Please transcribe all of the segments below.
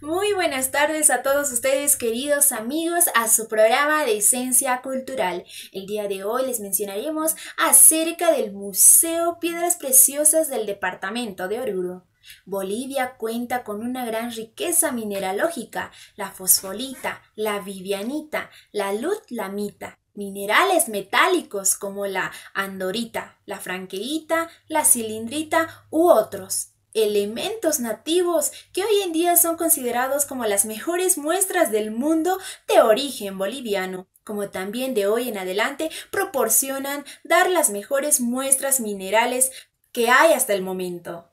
Muy buenas tardes a todos ustedes queridos amigos a su programa de Esencia Cultural. El día de hoy les mencionaremos acerca del Museo Piedras Preciosas del Departamento de Oruro. Bolivia cuenta con una gran riqueza mineralógica, la fosfolita, la vivianita, la lutlamita, minerales metálicos como la andorita, la franqueita, la cilindrita u otros elementos nativos que hoy en día son considerados como las mejores muestras del mundo de origen boliviano como también de hoy en adelante proporcionan dar las mejores muestras minerales que hay hasta el momento.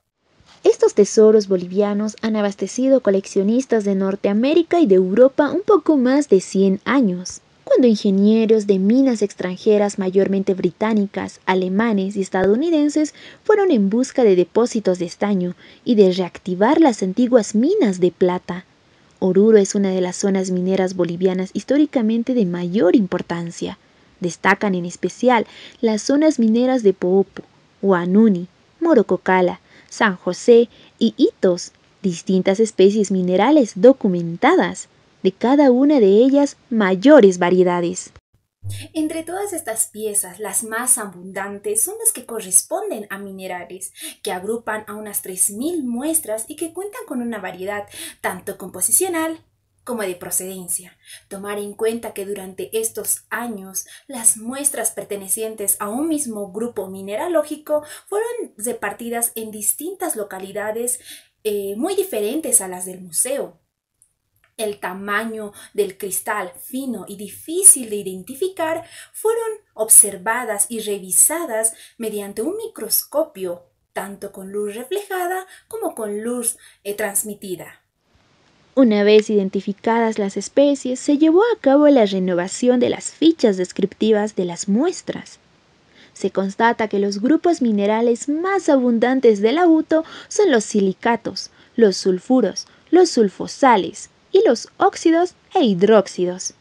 Estos tesoros bolivianos han abastecido coleccionistas de Norteamérica y de Europa un poco más de 100 años cuando ingenieros de minas extranjeras, mayormente británicas, alemanes y estadounidenses, fueron en busca de depósitos de estaño y de reactivar las antiguas minas de plata. Oruro es una de las zonas mineras bolivianas históricamente de mayor importancia. Destacan en especial las zonas mineras de Poopo, Huanuni, Morococala, San José y Itos, distintas especies minerales documentadas de cada una de ellas mayores variedades. Entre todas estas piezas, las más abundantes son las que corresponden a minerales, que agrupan a unas 3.000 muestras y que cuentan con una variedad tanto composicional como de procedencia. Tomar en cuenta que durante estos años las muestras pertenecientes a un mismo grupo mineralógico fueron repartidas en distintas localidades eh, muy diferentes a las del museo el tamaño del cristal fino y difícil de identificar fueron observadas y revisadas mediante un microscopio, tanto con luz reflejada como con luz eh, transmitida. Una vez identificadas las especies, se llevó a cabo la renovación de las fichas descriptivas de las muestras. Se constata que los grupos minerales más abundantes del auto son los silicatos, los sulfuros, los sulfosales, y los óxidos e hidróxidos.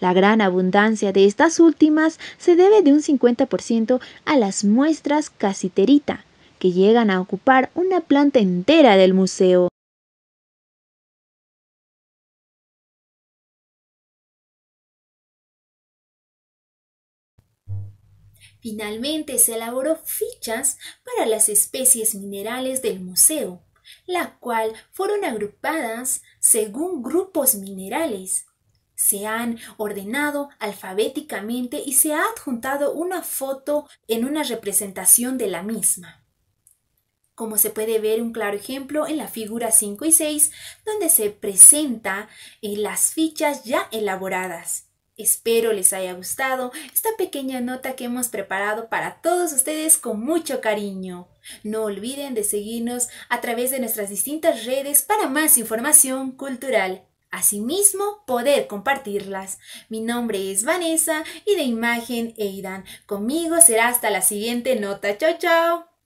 La gran abundancia de estas últimas se debe de un 50% a las muestras casiterita, que llegan a ocupar una planta entera del museo. Finalmente se elaboró fichas para las especies minerales del museo, la cual fueron agrupadas según grupos minerales. Se han ordenado alfabéticamente y se ha adjuntado una foto en una representación de la misma. Como se puede ver un claro ejemplo en la figura 5 y 6, donde se presenta eh, las fichas ya elaboradas. Espero les haya gustado esta pequeña nota que hemos preparado para todos ustedes con mucho cariño. No olviden de seguirnos a través de nuestras distintas redes para más información cultural. Asimismo, poder compartirlas. Mi nombre es Vanessa y de Imagen Eidan. Conmigo será hasta la siguiente nota. Chao, chao.